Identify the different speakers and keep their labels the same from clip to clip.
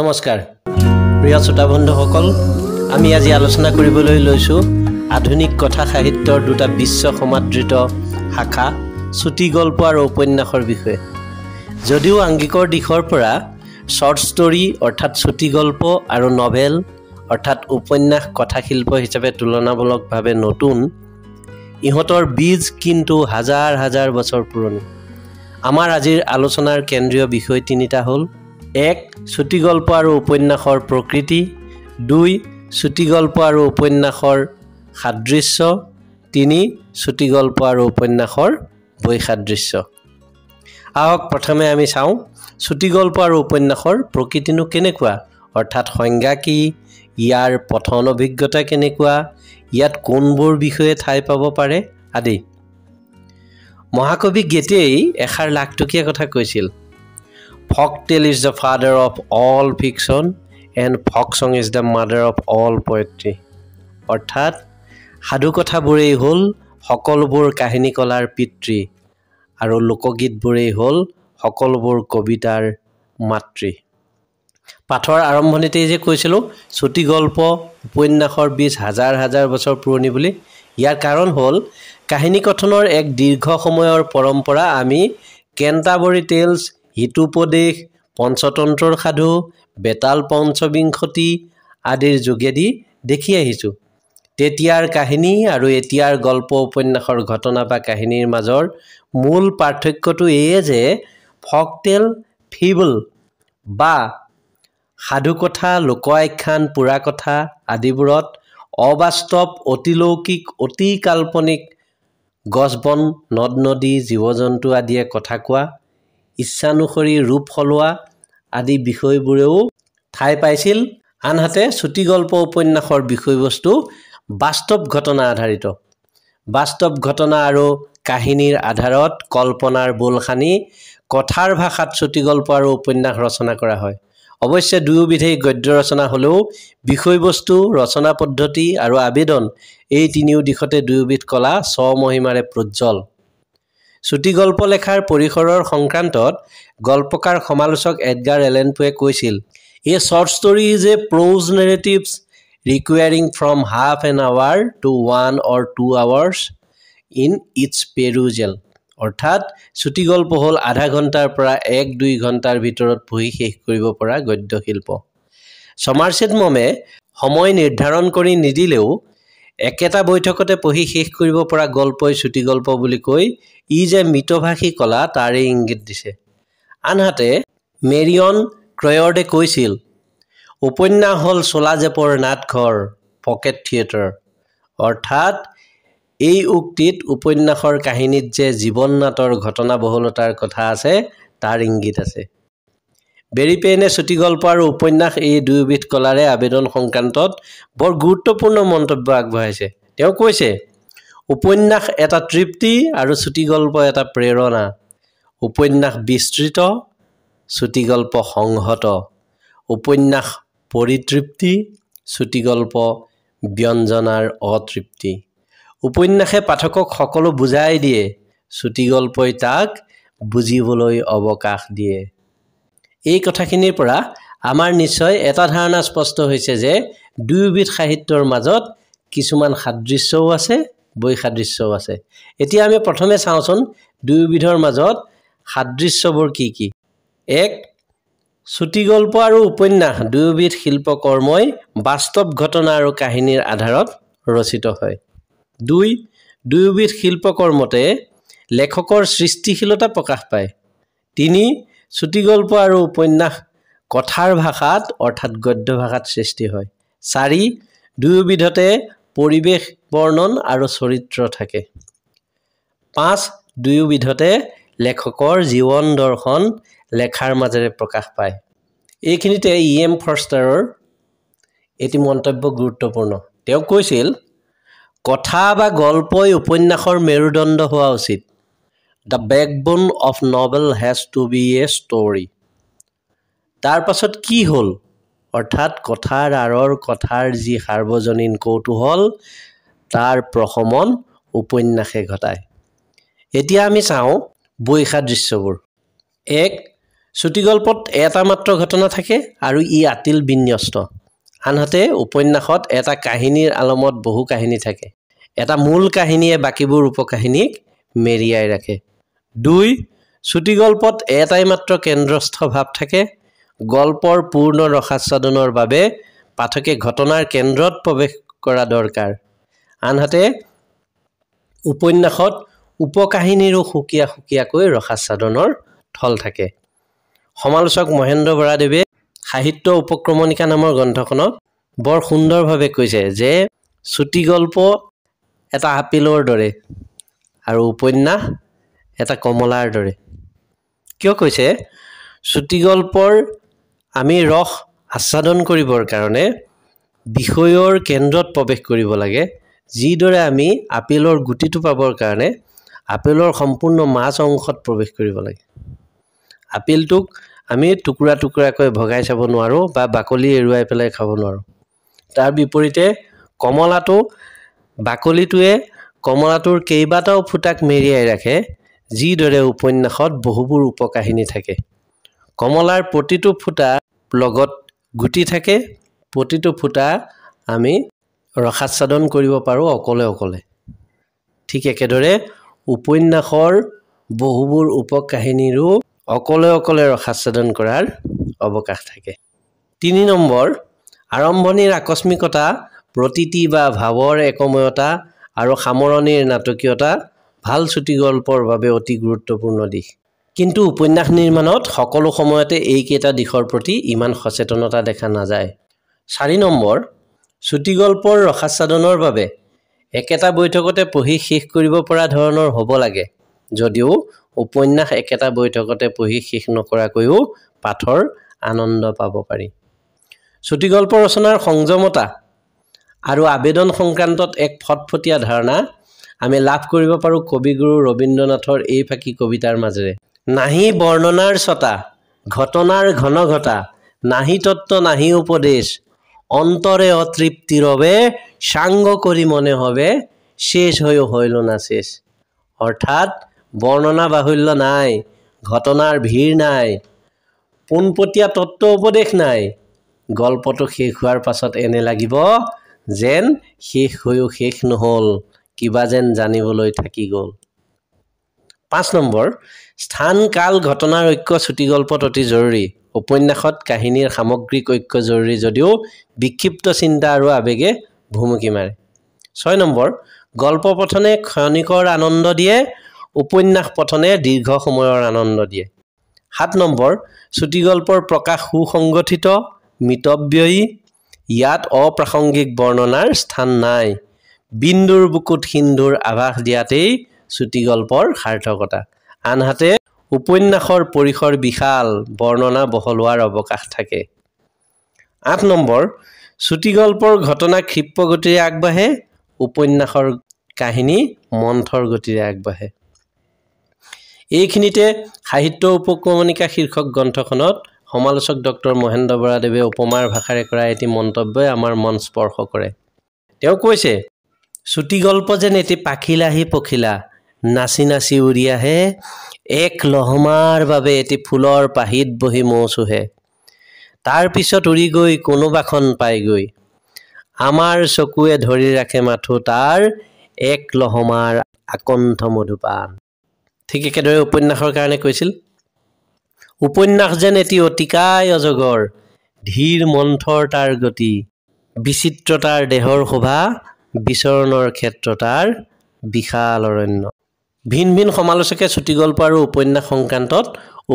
Speaker 1: নমস্কাৰ প্ৰিয় শ্ৰোতাবন্ধুসকল আমি আজি আলোচনা কৰিবলৈ লৈছোঁ আধুনিক কথা সাহিত্যৰ দুটা বিশ্ব সমাদৃত শাখা চুটি গল্প আৰু উপন্যাসৰ বিষয়ে যদিও আংগিকৰ দিশৰ পৰা শ্বৰ্ট ষ্টৰী অৰ্থাৎ চুটি গল্প আৰু নভেল অৰ্থাৎ উপন্যাস কথাশিল্প হিচাপে তুলনামূলকভাৱে নতুন ইহঁতৰ বীজ কিন্তু হাজাৰ হাজাৰ বছৰ পুৰণি আমাৰ আজিৰ আলোচনাৰ কেন্দ্ৰীয় বিষয় তিনিটা হ'ল এক চুটি গল্প আৰু উপন্যাসৰ প্ৰকৃতি দুই চুটি গল্প আৰু উপন্যাসৰ সাদৃশ্য তিনি চুটি গল্প আৰু উপন্যাসৰ বৈসাদৃশ্য আহক প্ৰথমে আমি চাওঁ চুটি গল্প আৰু উপন্যাসৰ প্ৰকৃতিনো কেনেকুৱা অৰ্থাৎ সংজ্ঞা কি ইয়াৰ পঠন অভিজ্ঞতা কেনেকুৱা ইয়াত কোনবোৰ বিষয়ে ঠাই পাব পাৰে আদি মহাকবি গেটেই এষাৰ লাখটকীয়া কথা কৈছিল folktale is the father of all fiction and folk song is the mother of all poetry অৰ্থাৎ সাধুকথাবোৰেই হ'ল সকলোবোৰ কাহিনী কলাৰ পিতৃ আৰু লোকগীতবোৰেই হ'ল সকলোবোৰ কবিতাৰ মাতৃ পাঠৰ আৰম্ভণিতেই যে কৈছিলোঁ চুটি গল্প উপন্যাসৰ বিছ হাজাৰ হাজাৰ বছৰ পুৰণি বুলি ইয়াৰ কাৰণ হ'ল কাহিনী কথনৰ এক দীৰ্ঘ সময়ৰ পৰম্পৰা আমি কেণ্টাবৰী টেলছ হিতুপদেশ পঞ্চতন্ত্ৰৰ সাধু বেতাল পঞ্চবিংশতি আদিৰ যোগেদি দেখি আহিছোঁ তেতিয়াৰ কাহিনী আৰু এতিয়াৰ গল্প উপন্যাসৰ ঘটনা বা কাহিনীৰ মাজৰ মূল পাৰ্থক্যটো এয়ে যে ফকটেল ফিবল বা সাধুকথা লোক আখ্যান লোকআখ্যান কথা আদিবোৰত অবাস্তৱ অতিলৌকিক অতি কাল্পনিক গছ বন নদ নদী জীৱ জন্তু আদিয়ে কথা কোৱা ইচ্ছানুসৰি ৰূপ সলোৱা আদি বিষয়বোৰেও ঠাই পাইছিল আনহাতে চুটি গল্প উপন্যাসৰ বিষয়বস্তু বাস্তৱ ঘটনা আধাৰিত বাস্তৱ ঘটনা আৰু কাহিনীৰ আধাৰত কল্পনাৰ বোলসানি কথাৰ ভাষাত চুটি গল্প আৰু উপন্যাস ৰচনা কৰা হয় অৱশ্যে দুয়োবিধেই গদ্য ৰচনা হ'লেও বিষয়বস্তু ৰচনা পদ্ধতি আৰু আবেদন এই তিনিও দিশতে দুয়োবিধ কলা স্বমহিমাৰে প্ৰজ্বল চুটি গল্প লেখাৰ পৰিসৰৰ সংক্ৰান্তত গল্পকাৰ সমালোচক এডগাৰ এলেনপুৱে কৈছিল এই short story is a prose narratives requiring from half an hour to one or two hours in its perusal অৰ্থাৎ চুটি গল্প হ'ল আধা ঘণ্টাৰ পৰা এক দুই ঘণ্টাৰ ভিতৰত পঢ়ি শেষ কৰিব পৰা গদ্যশিল্প চমাৰচেট মমে সময় নিৰ্ধাৰণ কৰি নিদিলেও একেটা বৈঠকতে পঢ়ি শেষ কৰিব পৰা গল্পই চুটি গল্প বুলি কৈ ই যে মৃতভাষী কলা তাৰে ইংগিত দিছে আনহাতে মেৰিয়ন ক্ৰয়ৰ্ডে কৈছিল উপন্যাস হ'ল চোলা জেপৰ নাটঘৰ পকেট থিয়েটাৰ অৰ্থাৎ এই উক্তিত উপন্যাসৰ কাহিনীত যে জীৱন নাটৰ ঘটনাবহুলতাৰ কথা আছে তাৰ ইংগিত আছে বেৰী পেইনে চুটি গল্প আৰু উপন্যাস এই দুয়োবিধ কলাৰে আবেদন সংক্ৰান্তত বৰ গুৰুত্বপূৰ্ণ মন্তব্য আগবঢ়াইছে তেওঁ কৈছে উপন্যাস এটা তৃপ্তি আৰু চুটি গল্প এটা প্ৰেৰণা উপন্যাস বিস্তৃত চুটি গল্প সংহত উপন্যাস পৰিতৃপ্তি চুটি গল্প ব্যঞ্জনাৰ অতৃপ্তি উপন্যাসে পাঠকক সকলো বুজাই দিয়ে চুটি গল্পই তাক বুজিবলৈ অৱকাশ দিয়ে এই কথাখিনিৰ পৰা আমাৰ নিশ্চয় এটা ধাৰণা স্পষ্ট হৈছে যে দুয়োবিধ সাহিত্যৰ মাজত কিছুমান সাদৃশ্যও আছে বৈসাদৃশ্যও আছে এতিয়া আমি প্ৰথমে চাওঁচোন দুয়োবিধৰ মাজত সাদৃশ্যবোৰ কি কি এক চুটিগল্প আৰু উপন্যাস দুয়োবিধ শিল্পকৰ্মই বাস্তৱ ঘটনা আৰু কাহিনীৰ আধাৰত ৰচিত হয় দুই দুয়োবিধ শিল্পকৰ্মতে লেখকৰ সৃষ্টিশীলতা প্ৰকাশ পায় তিনি চুটি গল্প আৰু উপন্যাস কথাৰ ভাষাত অৰ্থাৎ গদ্য ভাষাত সৃষ্টি হয় চাৰি দুয়োবিধতে পৰিৱেশ বৰ্ণন আৰু চৰিত্ৰ থাকে পাঁচ দুয়োবিধতে লেখকৰ জীৱন দৰ্শন লেখাৰ মাজেৰে প্ৰকাশ পায় এইখিনিতে ই এম ফৰ্ষ্টাৰৰ এটি মন্তব্য গুৰুত্বপূৰ্ণ তেওঁ কৈছিল কথা বা গল্পই উপন্যাসৰ মেৰুদণ্ড হোৱা উচিত the backbone of novel has to be a story পাছত কি হ'ল অৰ্থাৎ কথাৰ আঁৰৰ কথাৰ যি সাৰ্বজনীন কৌতূহল তাৰ প্ৰশমন উপন্যাসে ঘটায় এতিয়া আমি চাওঁ বৈশা দৃশ্যবোৰ এক চুটিগল্পত এটা মাত্ৰ ঘটনা থাকে আৰু ই আতিল বিন্যস্ত আনহাতে উপন্যাসত এটা কাহিনীৰ আলমত বহু কাহিনী থাকে এটা মূল কাহিনীয়ে বাকীবোৰ উপকাহিনীক মেৰিয়াই ৰাখে দুই চুটি গল্পত এটাই মাত্ৰ কেন্দ্ৰস্থ ভাৱ থাকে গল্পৰ পূৰ্ণ ৰসাস্বাদনৰ বাবে পাঠকে ঘটনাৰ কেন্দ্ৰত প্ৰৱেশ কৰা দৰকাৰ আনহাতে উপন্যাসত উপকাহিনীৰো সুকীয়া সুকীয়াকৈ ৰসাস্বাদনৰ থল থাকে সমালোচক মহেন্দ্ৰ বৰাদেৱে সাহিত্য উপক্ৰমণিকা নামৰ গ্ৰন্থখনত বৰ সুন্দৰভাৱে কৈছে যে চুটি গল্প এটা আপিলৰ দৰে আৰু উপন্যাস এটা কমলাৰ দৰে কিয় কৈছে চুটি গল্পৰ আমি ৰস আচ্ছাদন কৰিবৰ কাৰণে বিষয়ৰ কেন্দ্ৰত প্ৰৱেশ কৰিব লাগে যিদৰে আমি আপেলৰ গুটিটো পাবৰ কাৰণে আপেলৰ সম্পূৰ্ণ মাছ অংশত প্ৰৱেশ কৰিব লাগে আপেলটোক আমি টুকুৰা টুকুৰাকৈ ভগাই চাব নোৱাৰোঁ বা বাকলি এৰুৱাই পেলাই খাব নোৱাৰোঁ তাৰ বিপৰীতে কমলাটো বাকলিটোৱে কমলাটোৰ কেইবাটাও ফুটাক মেৰিয়াই ৰাখে যিদৰে উপন্যাসত বহুবোৰ উপকাহিনী থাকে কমলাৰ প্ৰতিটো ফুটা লগত গুটি থাকে প্ৰতিটো ফুটা আমি ৰসাচ্ছাদন কৰিব পাৰোঁ অকলে অকলে ঠিক একেদৰে উপন্যাসৰ বহুবোৰ উপকাহিনীৰো অকলে অকলে ৰসাচ্ছাদন কৰাৰ অৱকাশ থাকে তিনি নম্বৰ আৰম্ভণিৰ আকস্মিকতা প্ৰতীতি বা ভাৱৰ একময়তা আৰু সামৰণিৰ নাটকীয়তা ভাল চুটি গল্পৰ বাবে অতি গুৰুত্বপূৰ্ণ দিশ কিন্তু উপন্যাস নিৰ্মাণত সকলো সময়তে এইকেইটা দিশৰ প্ৰতি ইমান সচেতনতা দেখা নাযায় চাৰি নম্বৰ চুটি গল্পৰ ৰসাস্বাদনৰ বাবে একেটা বৈঠকতে পঢ়ি শেষ কৰিব পৰা ধৰণৰ হ'ব লাগে যদিও উপন্যাস একেটা বৈঠকতে পঢ়ি শেষ নকৰাকৈও পাঠৰ আনন্দ পাব পাৰি চুটি গল্প ৰচনাৰ সংযমতা আৰু আবেদন সংক্ৰান্তত এক ফটফটীয়া ধাৰণা আমি লাভ কৰিব পাৰোঁ কবিগুৰু ৰবীন্দ্ৰনাথৰ এই ফাঁকি কবিতাৰ মাজেৰে নাহি বৰ্ণনাৰ ছটা ঘটনাৰ ঘন ঘটা নাহি তত্ত্ব নাহি উপদেশ অন্তরে অতৃপ্তি রবে সাঙ্গ করি মনে হবে শেষ হয়েও হইল না শেষ অর্থাৎ বর্ণনা বাহুল্য নাই ঘটনার ভিড় নাই পোনপটীয়া তত্ত্ব উপদেশ নাই গল্পটো শেষ হোৱাৰ পাছত এনে লাগিব যেন শেষ হৈও শেষ নহ'ল কিবা যেন জানিবলৈ থাকি গ'ল পাঁচ নম্বৰ স্থান কাল ঘটনাৰ ঐক্য চুটি গল্পত অতি জৰুৰী উপন্যাসত কাহিনীৰ সামগ্ৰিক ঐক্য জৰুৰী যদিও বিক্ষিপ্ত চিন্তা আৰু আৱেগে ভুমুকি মাৰে ছয় নম্বৰ গল্প পথনে ক্ষয়নিকৰ আনন্দ দিয়ে উপন্যাস পঠনে দীৰ্ঘ সময়ৰ আনন্দ দিয়ে সাত নম্বৰ চুটি গল্পৰ প্ৰকাশ সুসংগঠিত মিতব্যয়ী ইয়াত অপ্ৰাসংগিক বৰ্ণনাৰ স্থান নাই বিন্দুৰ বুকুত সিন্ধুৰ আভাস দিয়াতেই চুটি গল্পৰ সাৰ্থকতা আনহাতে উপন্যাসৰ পৰিসৰ বিশাল বৰ্ণনা বহলোৱাৰ অৱকাশ থাকে আঠ নম্বৰ চুটি গল্পৰ ঘটনা গতিৰে আগবাঢ়ে উপন্যাসৰ কাহিনী মন্থৰ গতিৰে আগবাঢ়ে এইখিনিতে সাহিত্য উপক্ৰমণিকা শীৰ্ষক গ্ৰন্থখনত সমালোচক ডক্টৰ মহেন্দ্ৰ বৰাদেৱে উপমাৰ ভাষাৰে কৰা এটি মন্তব্যই আমাৰ মন স্পৰ্শ কৰে তেওঁ কৈছে চুটি গল্প যেন এটি পাখিলা সি পখিলা নাচি নাচি উৰি আহে এক লহমাৰ বাবে এটি ফুলৰ পাহিত বহি মৌ তাৰ পিছত উৰি গৈ কোনোবাখন পাইগৈ আমাৰ চকুৱে ধৰি ৰাখে মাথো তাৰ এক লহমাৰ আকণ্ঠ মধুপান ঠিক একেদৰে উপন্যাসৰ কাৰণে কৈছিল উপন্যাস যেন এটি অতিকাই অজগৰ ধীৰ মন্থৰ তাৰ গতি বিচিত্ৰতাৰ দেহৰ শোভা বিচৰণৰ ক্ষেত্ৰত তাৰ বিশাল অৰণ্য ভিন ভিন সমালোচকে গল্প আৰু উপন্যাস সংক্ৰান্তত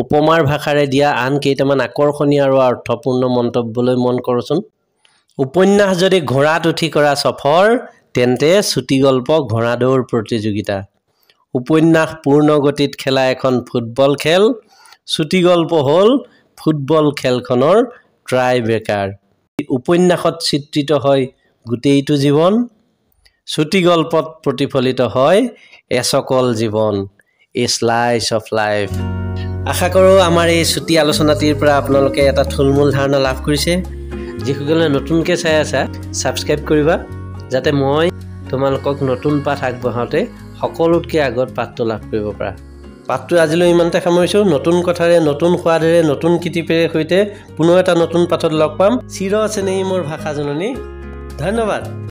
Speaker 1: উপমাৰ ভাষাৰে দিয়া আন কেইটামান আকৰ্ষণীয় আৰু অৰ্থপূৰ্ণ মন্তব্যলৈ মন কৰোচোন উপন্যাস যদি ঘোঁৰাত উঠি কৰা চফৰ তেন্তে চুটিগল্প ঘোঁৰাদৌৰ প্ৰতিযোগিতা উপন্যাস পূৰ্ণ গতিত খেলা এখন ফুটবল খেল চুটিগল্প হ'ল ফুটবল খেলখনৰ ট্ৰাই ব্ৰেকাৰ উপন্যাসত চিত্ৰিত হয় গোটেইটো জীৱন চুটি গল্পত প্ৰতিফলিত হয় এচকল জীৱন এ শ্লাইচ অফ লাইফ আশা কৰোঁ আমাৰ এই চুটি আলোচনাটিৰ পৰা আপোনালোকে এটা থুলমূল ধাৰণা লাভ কৰিছে যিসকলে নতুনকৈ চাই আছা ছাবস্ক্ৰাইব কৰিবা যাতে মই তোমালোকক নতুন পাঠ আগবঢ়াওঁতে সকলোতকৈ আগত পাঠটো লাভ কৰিব পাৰা পাঠটো আজিলৈ ইমানতে সামৰিছোঁ নতুন কথাৰে নতুন সোৱাদেৰে নতুন কৃতিপেৰে সৈতে পুনৰ এটা নতুন পাঠত লগ পাম চিৰ চেনেহী মোৰ ভাষা জননী ধন্যবাদ